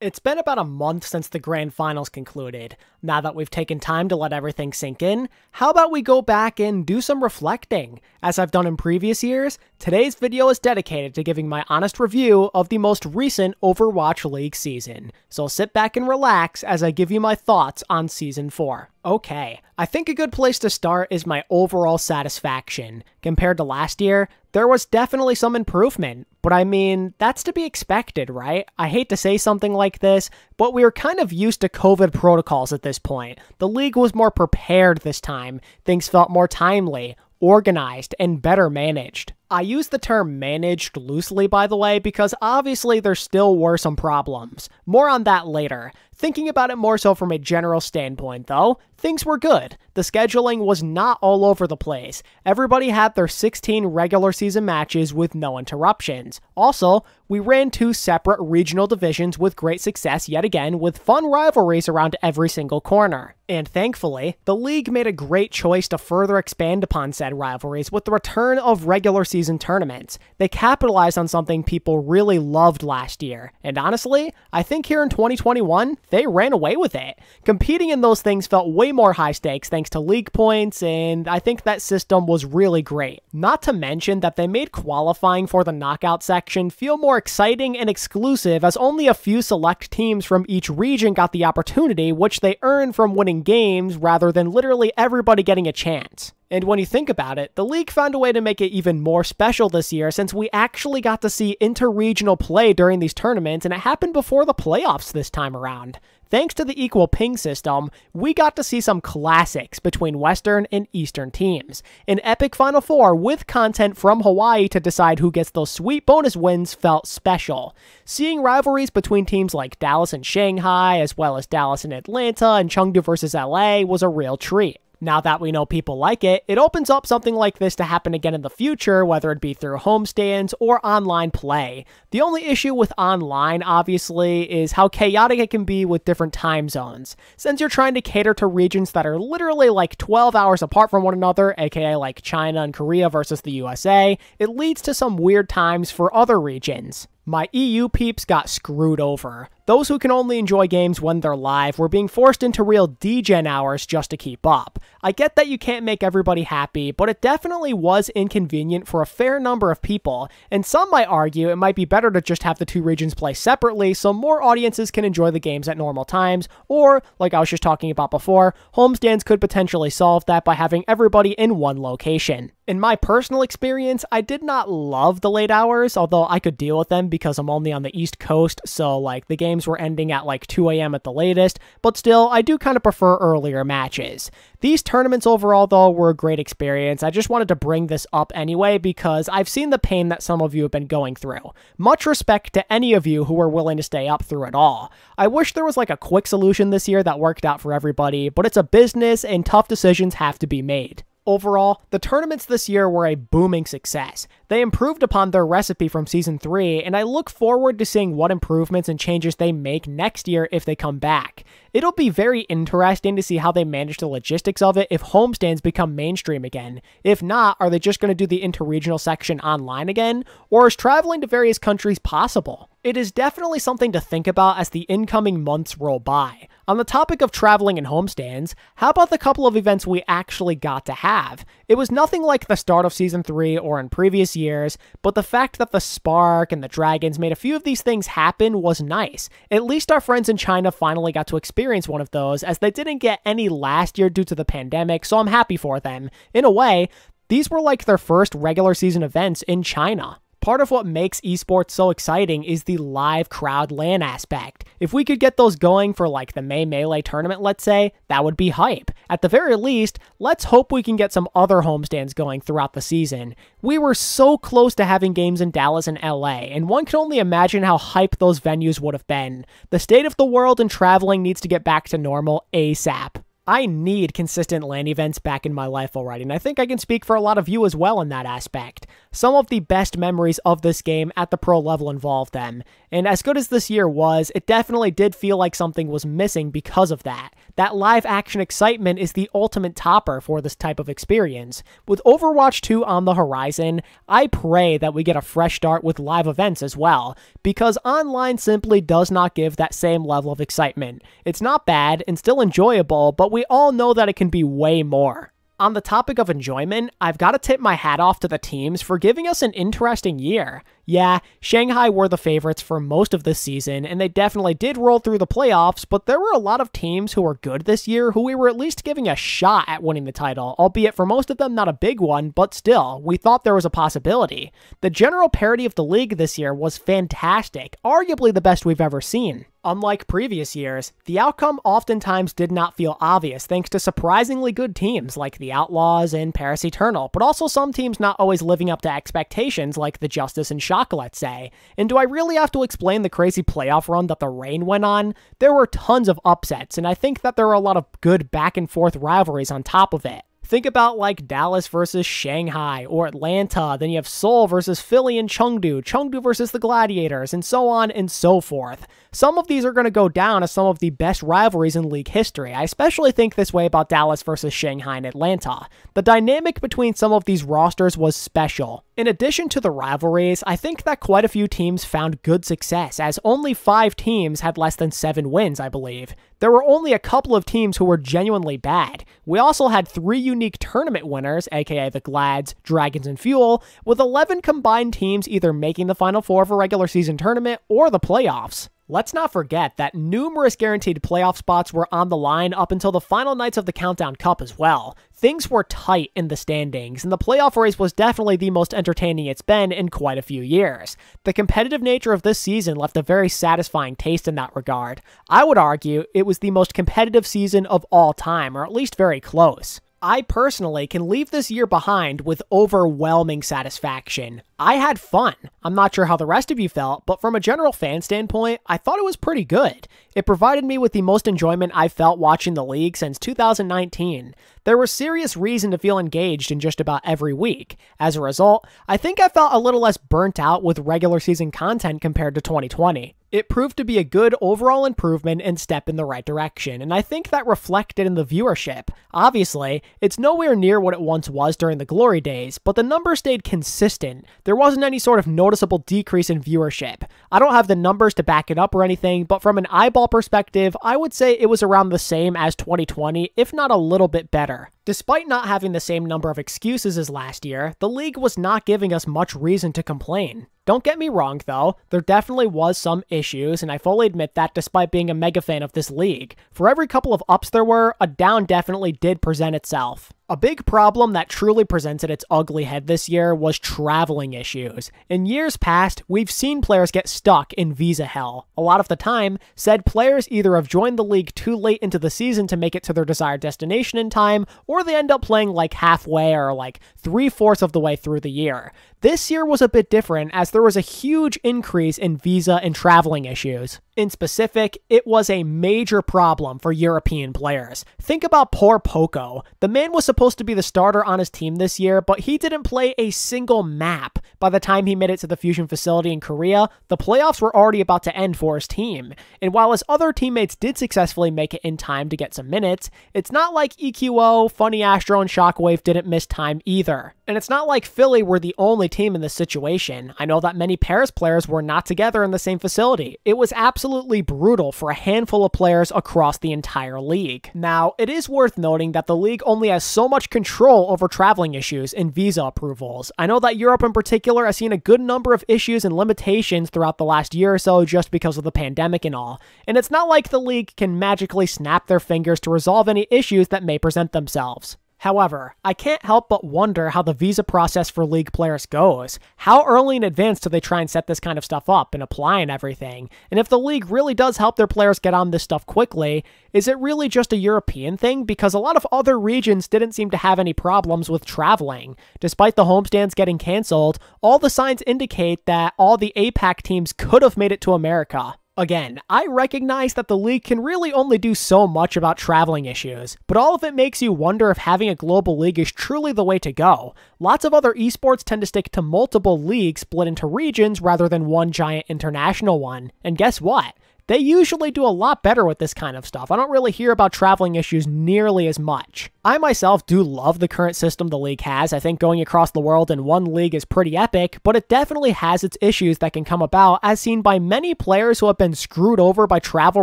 It's been about a month since the grand finals concluded. Now that we've taken time to let everything sink in, how about we go back and do some reflecting? As I've done in previous years, Today's video is dedicated to giving my honest review of the most recent Overwatch League season, so sit back and relax as I give you my thoughts on Season 4. Okay, I think a good place to start is my overall satisfaction. Compared to last year, there was definitely some improvement, but I mean, that's to be expected, right? I hate to say something like this, but we are kind of used to COVID protocols at this point. The league was more prepared this time, things felt more timely, organized, and better managed. I use the term managed loosely, by the way, because obviously there still were some problems. More on that later. Thinking about it more so from a general standpoint, though, things were good. The scheduling was not all over the place. Everybody had their 16 regular season matches with no interruptions. Also, we ran two separate regional divisions with great success yet again, with fun rivalries around every single corner. And thankfully, the league made a great choice to further expand upon said rivalries with the return of regular season tournaments. They capitalized on something people really loved last year, and honestly, I think here in 2021, they ran away with it. Competing in those things felt way more high stakes thanks to league points, and I think that system was really great. Not to mention that they made qualifying for the knockout section feel more exciting and exclusive as only a few select teams from each region got the opportunity, which they earned from winning games rather than literally everybody getting a chance. And when you think about it, the league found a way to make it even more special this year since we actually got to see interregional play during these tournaments, and it happened before the playoffs this time around. Thanks to the equal ping system, we got to see some classics between Western and Eastern teams. An epic Final Four with content from Hawaii to decide who gets those sweet bonus wins felt special. Seeing rivalries between teams like Dallas and Shanghai, as well as Dallas and Atlanta and Chengdu versus LA, was a real treat. Now that we know people like it, it opens up something like this to happen again in the future, whether it be through homestands or online play. The only issue with online, obviously, is how chaotic it can be with different time zones, since you're trying to cater to regions that are literally like 12 hours apart from one another, aka like China and Korea versus the USA, it leads to some weird times for other regions. My EU peeps got screwed over. Those who can only enjoy games when they're live were being forced into real degen hours just to keep up. I get that you can't make everybody happy, but it definitely was inconvenient for a fair number of people, and some might argue it might be better to just have the two regions play separately so more audiences can enjoy the games at normal times, or, like I was just talking about before, homestands could potentially solve that by having everybody in one location. In my personal experience, I did not love the late hours, although I could deal with them because I'm only on the East Coast, so like the games were ending at like 2 a.m. at the latest, but still, I do kind of prefer earlier matches. These tournaments overall, though, were a great experience. I just wanted to bring this up anyway because I've seen the pain that some of you have been going through. Much respect to any of you who were willing to stay up through it all. I wish there was like a quick solution this year that worked out for everybody, but it's a business and tough decisions have to be made. Overall, the tournaments this year were a booming success. They improved upon their recipe from Season 3, and I look forward to seeing what improvements and changes they make next year if they come back. It'll be very interesting to see how they manage the logistics of it if homestands become mainstream again. If not, are they just going to do the interregional section online again? Or is traveling to various countries possible? It is definitely something to think about as the incoming months roll by. On the topic of traveling and homestands, how about the couple of events we actually got to have? It was nothing like the start of Season 3 or in previous years, but the fact that the Spark and the Dragons made a few of these things happen was nice. At least our friends in China finally got to experience one of those, as they didn't get any last year due to the pandemic, so I'm happy for them. In a way, these were like their first regular season events in China. Part of what makes esports so exciting is the live crowd LAN aspect. If we could get those going for like the May Melee tournament, let's say, that would be hype. At the very least, let's hope we can get some other homestands going throughout the season. We were so close to having games in Dallas and LA, and one can only imagine how hype those venues would have been. The state of the world and traveling needs to get back to normal ASAP. I need consistent LAN events back in my life already, and I think I can speak for a lot of you as well in that aspect. Some of the best memories of this game at the pro level involved them, and as good as this year was, it definitely did feel like something was missing because of that. That live action excitement is the ultimate topper for this type of experience. With Overwatch 2 on the horizon, I pray that we get a fresh start with live events as well, because online simply does not give that same level of excitement. It's not bad and still enjoyable, but we we all know that it can be way more. On the topic of enjoyment, I've got to tip my hat off to the teams for giving us an interesting year. Yeah, Shanghai were the favorites for most of this season, and they definitely did roll through the playoffs, but there were a lot of teams who were good this year who we were at least giving a shot at winning the title, albeit for most of them not a big one, but still, we thought there was a possibility. The general parity of the league this year was fantastic, arguably the best we've ever seen. Unlike previous years, the outcome oftentimes did not feel obvious thanks to surprisingly good teams like the Outlaws and Paris Eternal, but also some teams not always living up to expectations like the Justice and Shock, let's say. And do I really have to explain the crazy playoff run that the Rain went on? There were tons of upsets, and I think that there were a lot of good back and forth rivalries on top of it. Think about like Dallas versus Shanghai or Atlanta. Then you have Seoul versus Philly and Chengdu, Chengdu versus the Gladiators, and so on and so forth. Some of these are going to go down as some of the best rivalries in league history. I especially think this way about Dallas versus Shanghai and Atlanta. The dynamic between some of these rosters was special. In addition to the rivalries, I think that quite a few teams found good success, as only five teams had less than seven wins, I believe. There were only a couple of teams who were genuinely bad. We also had three unique tournament winners, aka the Glads, Dragons, and Fuel, with 11 combined teams either making the Final Four of a regular season tournament or the playoffs. Let's not forget that numerous guaranteed playoff spots were on the line up until the final nights of the Countdown Cup as well. Things were tight in the standings, and the playoff race was definitely the most entertaining it's been in quite a few years. The competitive nature of this season left a very satisfying taste in that regard. I would argue it was the most competitive season of all time, or at least very close. I personally can leave this year behind with overwhelming satisfaction. I had fun. I'm not sure how the rest of you felt, but from a general fan standpoint, I thought it was pretty good. It provided me with the most enjoyment I've felt watching the league since 2019. There was serious reason to feel engaged in just about every week. As a result, I think I felt a little less burnt out with regular season content compared to 2020. It proved to be a good overall improvement and step in the right direction, and I think that reflected in the viewership. Obviously, it's nowhere near what it once was during the glory days, but the number stayed consistent. There wasn't any sort of noticeable decrease in viewership. I don't have the numbers to back it up or anything, but from an eyeball perspective, I would say it was around the same as 2020, if not a little bit better there. Despite not having the same number of excuses as last year, the league was not giving us much reason to complain. Don't get me wrong though, there definitely was some issues, and I fully admit that despite being a mega fan of this league. For every couple of ups there were, a down definitely did present itself. A big problem that truly presented its ugly head this year was traveling issues. In years past, we've seen players get stuck in visa hell. A lot of the time, said players either have joined the league too late into the season to make it to their desired destination in time, or or they end up playing like halfway or like three fourths of the way through the year. This year was a bit different as there was a huge increase in visa and traveling issues. In specific, it was a major problem for European players. Think about poor Poco. The man was supposed to be the starter on his team this year, but he didn't play a single map by the time he made it to the Fusion facility in Korea. The playoffs were already about to end for his team, and while his other teammates did successfully make it in time to get some minutes, it's not like EQO, Funny Astro, and Shockwave didn't miss time either. And it's not like Philly were the only team in this situation. I know that many Paris players were not together in the same facility. It was absolutely brutal for a handful of players across the entire league. Now, it is worth noting that the league only has so much control over traveling issues and visa approvals. I know that Europe in particular has seen a good number of issues and limitations throughout the last year or so just because of the pandemic and all. And it's not like the league can magically snap their fingers to resolve any issues that may present themselves. However, I can't help but wonder how the visa process for league players goes. How early in advance do they try and set this kind of stuff up and apply and everything? And if the league really does help their players get on this stuff quickly, is it really just a European thing? Because a lot of other regions didn't seem to have any problems with traveling. Despite the homestands getting cancelled, all the signs indicate that all the APAC teams could have made it to America. Again, I recognize that the league can really only do so much about traveling issues, but all of it makes you wonder if having a global league is truly the way to go. Lots of other esports tend to stick to multiple leagues split into regions rather than one giant international one, and guess what? They usually do a lot better with this kind of stuff. I don't really hear about traveling issues nearly as much. I myself do love the current system the league has. I think going across the world in one league is pretty epic, but it definitely has its issues that can come about, as seen by many players who have been screwed over by travel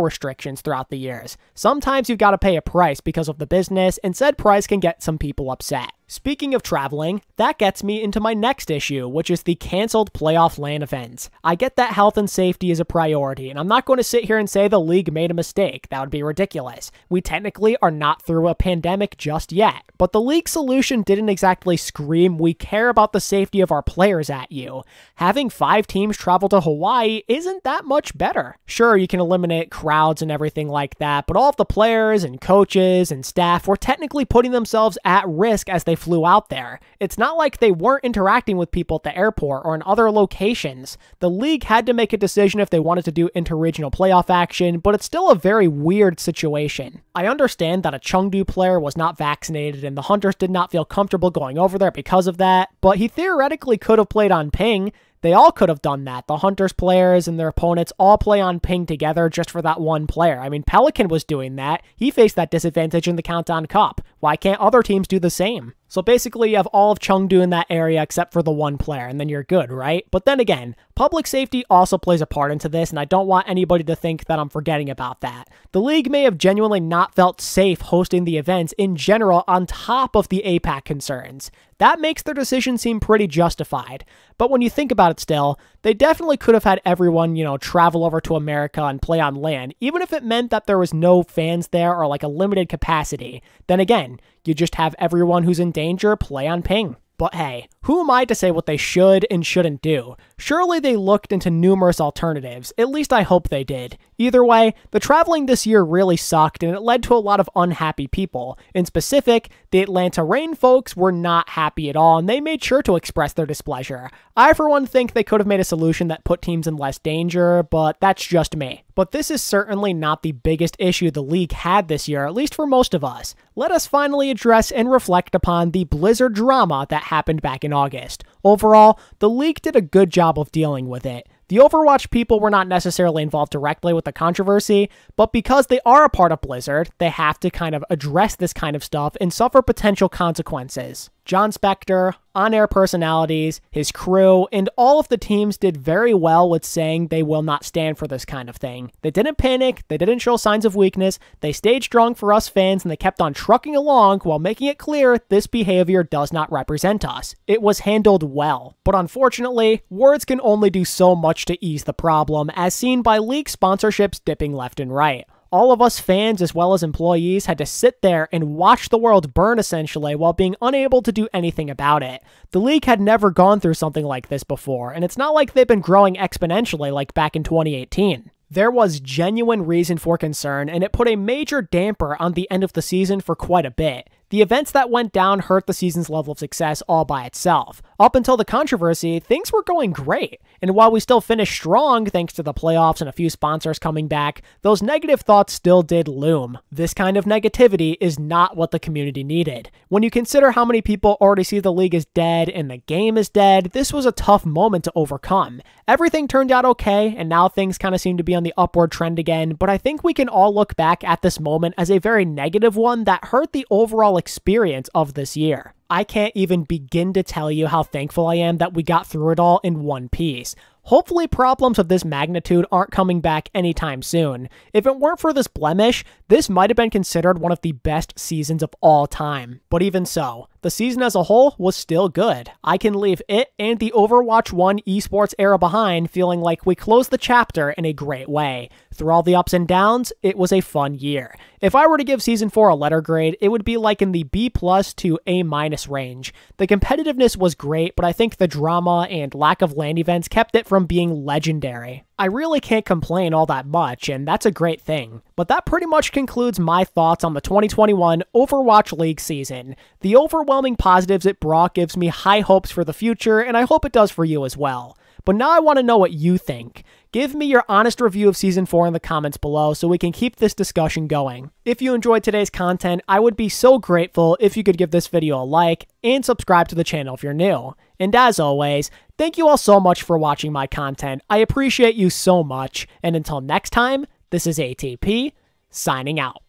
restrictions throughout the years. Sometimes you've got to pay a price because of the business, and said price can get some people upset. Speaking of traveling, that gets me into my next issue, which is the canceled playoff LAN events. I get that health and safety is a priority, and I'm not going to sit here and say the league made a mistake. That would be ridiculous. We technically are not through a pandemic just yet, but the league solution didn't exactly scream, we care about the safety of our players at you. Having five teams travel to Hawaii isn't that much better. Sure, you can eliminate crowds and everything like that, but all of the players and coaches and staff were technically putting themselves at risk as they they flew out there. It's not like they weren't interacting with people at the airport or in other locations. The league had to make a decision if they wanted to do interregional playoff action, but it's still a very weird situation. I understand that a Chengdu player was not vaccinated and the Hunters did not feel comfortable going over there because of that, but he theoretically could have played on ping. They all could have done that. The Hunters players and their opponents all play on ping together just for that one player. I mean, Pelican was doing that. He faced that disadvantage in the Countdown Cup. Why can't other teams do the same? So basically, you have all of Chengdu in that area except for the one player, and then you're good, right? But then again, public safety also plays a part into this, and I don't want anybody to think that I'm forgetting about that. The league may have genuinely not felt safe hosting the events in general on top of the APAC concerns. That makes their decision seem pretty justified. But when you think about it still, they definitely could have had everyone, you know, travel over to America and play on land, even if it meant that there was no fans there or like a limited capacity. Then again, you just have everyone who's in danger play on ping. But hey, who am I to say what they should and shouldn't do? Surely they looked into numerous alternatives, at least I hope they did. Either way, the traveling this year really sucked and it led to a lot of unhappy people. In specific, the Atlanta Rain folks were not happy at all and they made sure to express their displeasure. I for one think they could have made a solution that put teams in less danger, but that's just me. But this is certainly not the biggest issue the league had this year, at least for most of us. Let us finally address and reflect upon the Blizzard drama that happened back in August. Overall, the league did a good job of dealing with it. The Overwatch people were not necessarily involved directly with the controversy, but because they are a part of Blizzard, they have to kind of address this kind of stuff and suffer potential consequences. John Spector, on air personalities, his crew, and all of the teams did very well with saying they will not stand for this kind of thing. They didn't panic, they didn't show signs of weakness, they stayed strong for us fans, and they kept on trucking along while making it clear this behavior does not represent us. It was handled well. But unfortunately, words can only do so much to ease the problem, as seen by league sponsorships dipping left and right all of us fans as well as employees had to sit there and watch the world burn essentially while being unable to do anything about it. The league had never gone through something like this before, and it's not like they've been growing exponentially like back in 2018. There was genuine reason for concern, and it put a major damper on the end of the season for quite a bit. The events that went down hurt the season's level of success all by itself. Up until the controversy, things were going great, and while we still finished strong thanks to the playoffs and a few sponsors coming back, those negative thoughts still did loom. This kind of negativity is not what the community needed. When you consider how many people already see the league as dead and the game is dead, this was a tough moment to overcome. Everything turned out okay, and now things kind of seem to be on the upward trend again, but I think we can all look back at this moment as a very negative one that hurt the overall experience of this year. I can't even begin to tell you how thankful I am that we got through it all in one piece. Hopefully, problems of this magnitude aren't coming back anytime soon. If it weren't for this blemish, this might have been considered one of the best seasons of all time. But even so, the season as a whole was still good. I can leave it and the Overwatch 1 esports era behind feeling like we closed the chapter in a great way. Through all the ups and downs, it was a fun year. If I were to give season 4 a letter grade, it would be like in the B plus to A minus range. The competitiveness was great, but I think the drama and lack of land events kept it from being legendary. I really can't complain all that much, and that's a great thing. But that pretty much concludes my thoughts on the 2021 Overwatch League season. The overwhelming positives it brought gives me high hopes for the future, and I hope it does for you as well. But now I want to know what you think. Give me your honest review of Season 4 in the comments below so we can keep this discussion going. If you enjoyed today's content, I would be so grateful if you could give this video a like and subscribe to the channel if you're new. And as always, thank you all so much for watching my content. I appreciate you so much, and until next time, this is ATP signing out.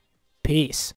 Peace.